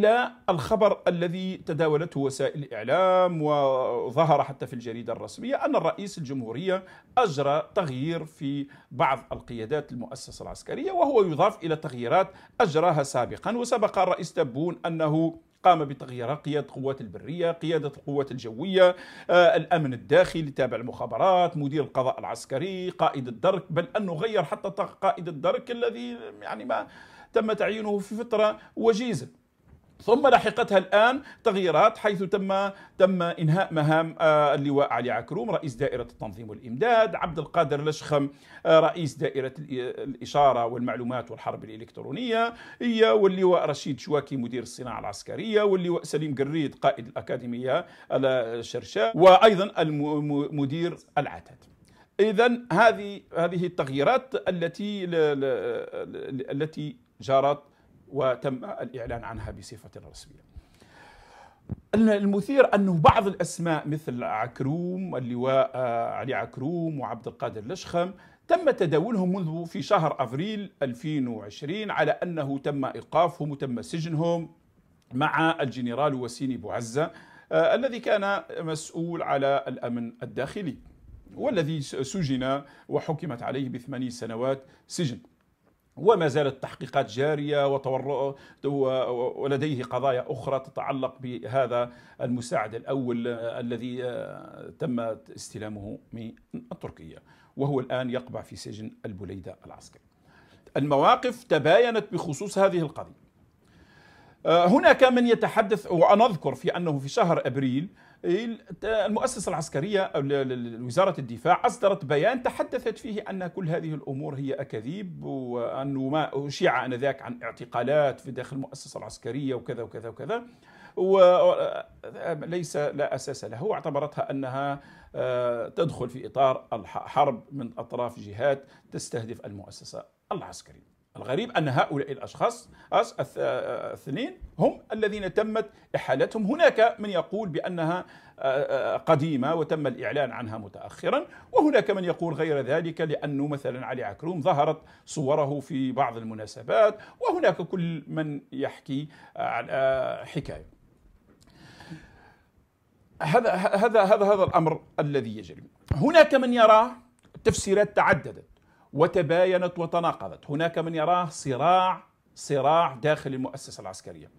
الى الخبر الذي تداولته وسائل الاعلام وظهر حتى في الجريده الرسميه ان الرئيس الجمهوريه اجرى تغيير في بعض القيادات المؤسسه العسكريه وهو يضاف الى تغييرات اجراها سابقا وسبق الرئيس تبون انه قام بتغييرات قيادة القوات البرية قيادة القوات الجوية آه، الأمن الداخلي تابع المخابرات مدير القضاء العسكري قائد الدرك بل أنه غير حتى قائد الدرك الذي يعني ما تم تعيينه في فترة وجيزة ثم لحقتها الآن تغييرات حيث تم تم إنهاء مهام آه، اللواء علي عكروم رئيس دائرة التنظيم والإمداد عبد القادر لشخم آه، رئيس دائرة الإشارة والمعلومات والحرب الإلكترونية هي واللواء رشيد شواكي مدير الصناعة العسكرية واللواء سليم قريد قائد الأكاديمية الشرشاء وأيضا مدير العتاد اذا هذه هذه التغييرات التي التي جرت وتم الإعلان عنها بصفة رسمية المثير أنه بعض الأسماء مثل عكروم اللواء آه، علي عكروم وعبد القادر لشخم تم تداولهم منذ في شهر أفريل 2020 على أنه تم إيقافهم وتم سجنهم مع الجنرال وسيني بوعزة آه، الذي كان مسؤول على الأمن الداخلي والذي سجن وحكمت عليه بثماني سنوات سجن وما زالت التحقيقات جارية ولديه قضايا أخرى تتعلق بهذا المساعد الأول الذي آه، تم استلامه من تركيا وهو الآن يقبع في سجن البليدة العسكري المواقف تباينت بخصوص هذه القضية آه، هناك من يتحدث وأنا أذكر في أنه في شهر أبريل المؤسسة العسكرية أو وزارة الدفاع أصدرت بيان تحدثت فيه أن كل هذه الأمور هي أكاذيب وأنه ما أشيع آنذاك عن اعتقالات في داخل المؤسسة العسكرية وكذا وكذا وكذا وليس لا أساس له واعتبرتها أنها آه، تدخل في إطار الحرب من أطراف جهات تستهدف المؤسسة العسكرية الغريب أن هؤلاء الأشخاص الاثنين هم الذين تمت إحالتهم هناك من يقول بأنها آه، آه، قديمة وتم الإعلان عنها متأخرا وهناك من يقول غير ذلك لأنه مثلا علي عكروم ظهرت صوره في بعض المناسبات وهناك كل من يحكي آه، حكاية هذا هذا هذا هذا الامر الذي يجري هناك من يرى تفسيرات تعددت وتباينت وتناقضت هناك من يراه صراع صراع داخل المؤسسة العسكرية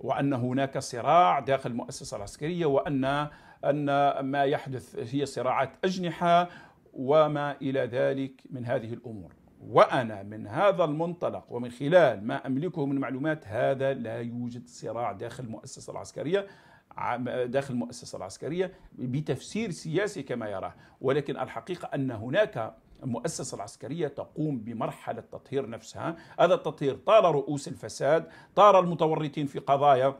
وأن هناك صراع داخل المؤسسة العسكرية وأن أن ما يحدث هي صراعات أجنحة وما إلى ذلك من هذه الأمور وأنا من هذا المنطلق ومن خلال ما أملكه من معلومات هذا لا يوجد صراع داخل المؤسسة العسكرية داخل المؤسسة العسكرية بتفسير سياسي كما يراه ولكن الحقيقة أن هناك المؤسسة العسكرية تقوم بمرحلة تطهير نفسها هذا التطهير طال رؤوس الفساد طار المتورطين في قضايا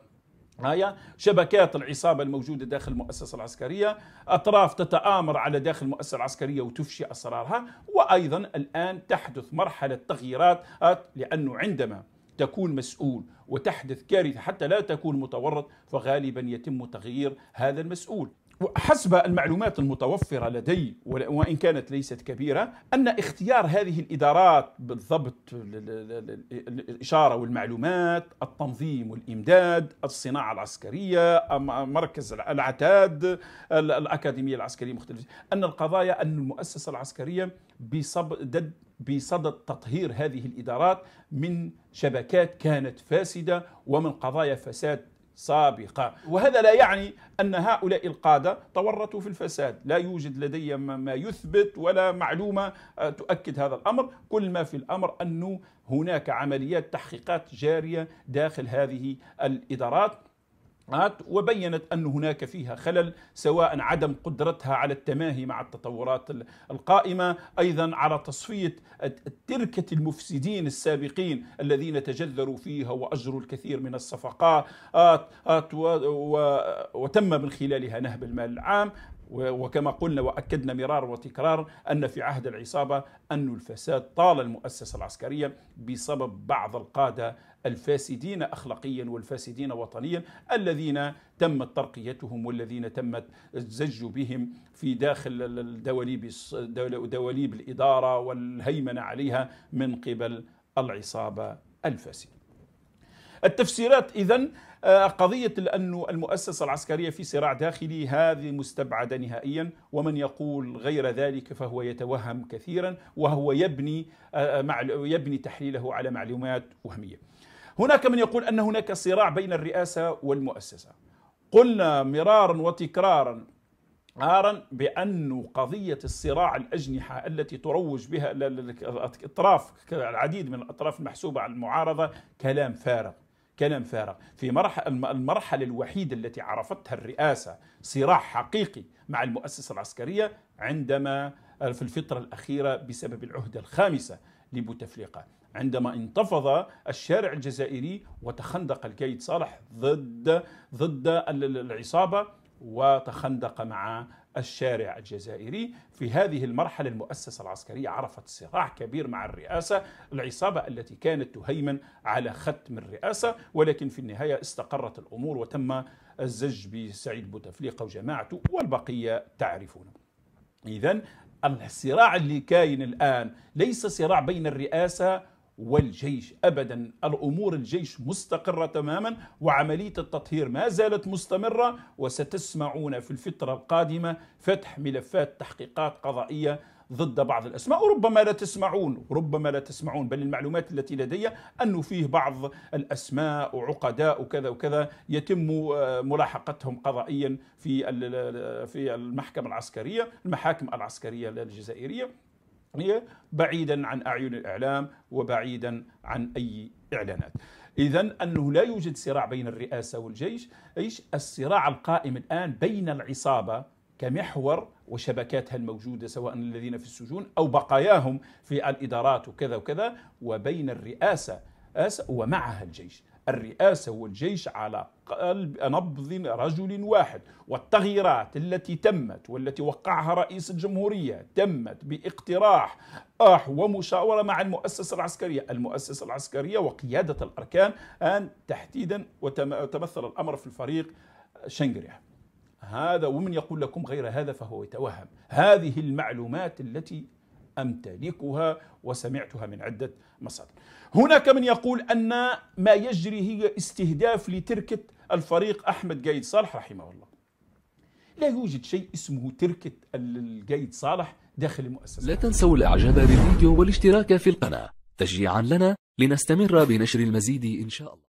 هاي شبكات العصابة الموجودة داخل المؤسسة العسكرية أطراف تتآمر على داخل المؤسسة العسكرية وتفشي أسرارها وأيضا الآن تحدث مرحلة تغييرات لأنه عندما تكون مسؤول وتحدث كارثة حتى لا تكون متورط فغالبا يتم تغيير هذا المسؤول حسب المعلومات المتوفرة لدي وإن كانت ليست كبيرة أن اختيار هذه الإدارات بالضبط الإشارة والمعلومات التنظيم والإمداد الصناعة العسكرية مركز العتاد الأكاديمية العسكرية مختلفة أن القضايا أن المؤسسة العسكرية بصدد بصدد تطهير هذه الإدارات من شبكات كانت فاسدة ومن قضايا فساد سابقة وهذا لا يعني أن هؤلاء القادة تورطوا في الفساد لا يوجد لدي ما يثبت ولا معلومة آه، تؤكد هذا الأمر كل ما في الأمر أنه هناك عمليات تحقيقات جارية داخل هذه الإدارات المحطات وبينت أن هناك فيها خلل سواء عدم قدرتها على التماهي مع التطورات القائمة أيضا على تصفية تركة المفسدين السابقين الذين تجذروا فيها وأجروا الكثير من الصفقات وتم من خلالها نهب المال العام وكما قلنا واكدنا مرارا وتكرارا ان في عهد العصابه ان الفساد طال المؤسسه العسكريه بسبب بعض القاده الفاسدين اخلاقيا والفاسدين وطنيا الذين تمت ترقيتهم والذين تمت الزج بهم في داخل الدواليب دواليب الاداره والهيمنه عليها من قبل العصابه الفاسده. التفسيرات إذا آه، قضية أن المؤسسة العسكرية في صراع داخلي هذه مستبعدة نهائيا ومن يقول غير ذلك فهو يتوهم كثيرا وهو يبني آه، يبني تحليله على معلومات وهمية هناك من يقول أن هناك صراع بين الرئاسة والمؤسسة قلنا مرارا وتكرارا عارا بأن قضية الصراع الأجنحة التي تروج بها الأطراف العديد من الأطراف المحسوبة على المعارضة كلام فارغ كلام فارغ في المرحلة الوحيدة التي عرفتها الرئاسة صراع حقيقي مع المؤسسة العسكرية عندما آه، في الفترة الأخيرة بسبب العهدة الخامسة لبوتفليقة عندما انتفض الشارع الجزائري وتخندق الكيد صالح ضد ضد العصابة وتخندق مع الشارع الجزائري في هذه المرحلة المؤسسة العسكرية عرفت صراع كبير مع الرئاسة العصابة التي كانت تهيمن على ختم الرئاسة ولكن في النهاية استقرت الأمور وتم الزج بسعيد بوتفليقة وجماعته والبقية تعرفون إذا الصراع اللي كاين الآن ليس صراع بين الرئاسة والجيش ابدا الامور الجيش مستقره تماما وعمليه التطهير ما زالت مستمره وستسمعون في الفتره القادمه فتح ملفات تحقيقات قضائيه ضد بعض الاسماء وربما لا تسمعون ربما لا تسمعون بل المعلومات التي لدي انه فيه بعض الاسماء وعقداء وكذا وكذا يتم آه، ملاحقتهم قضائيا في في المحكمه العسكريه المحاكم العسكريه الجزائريه التقنية يعني بعيدا عن أعين الإعلام وبعيدا عن أي إعلانات إذا أنه لا يوجد صراع بين الرئاسة والجيش إيش الصراع القائم الآن بين العصابة كمحور وشبكاتها الموجودة سواء الذين في السجون أو بقاياهم في الإدارات وكذا وكذا وبين الرئاسة الرئاسة ومعها الجيش الرئاسة والجيش على قلب نبض رجل واحد والتغييرات التي تمت والتي وقعها رئيس الجمهورية تمت باقتراح أح ومشاورة مع المؤسسة العسكرية المؤسسة العسكرية وقيادة الأركان أن تحديدا وتمثل الأمر في الفريق شنجريح هذا ومن يقول لكم غير هذا فهو يتوهم هذه المعلومات التي أمتلكها وسمعتها من عدة مصادر هناك من يقول أن ما يجري هي استهداف لتركة الفريق أحمد قايد صالح رحمه الله لا يوجد شيء اسمه تركة القايد صالح داخل المؤسسة لا تنسوا الإعجاب بالفيديو والاشتراك في القناة تشجيعا لنا لنستمر بنشر المزيد إن شاء الله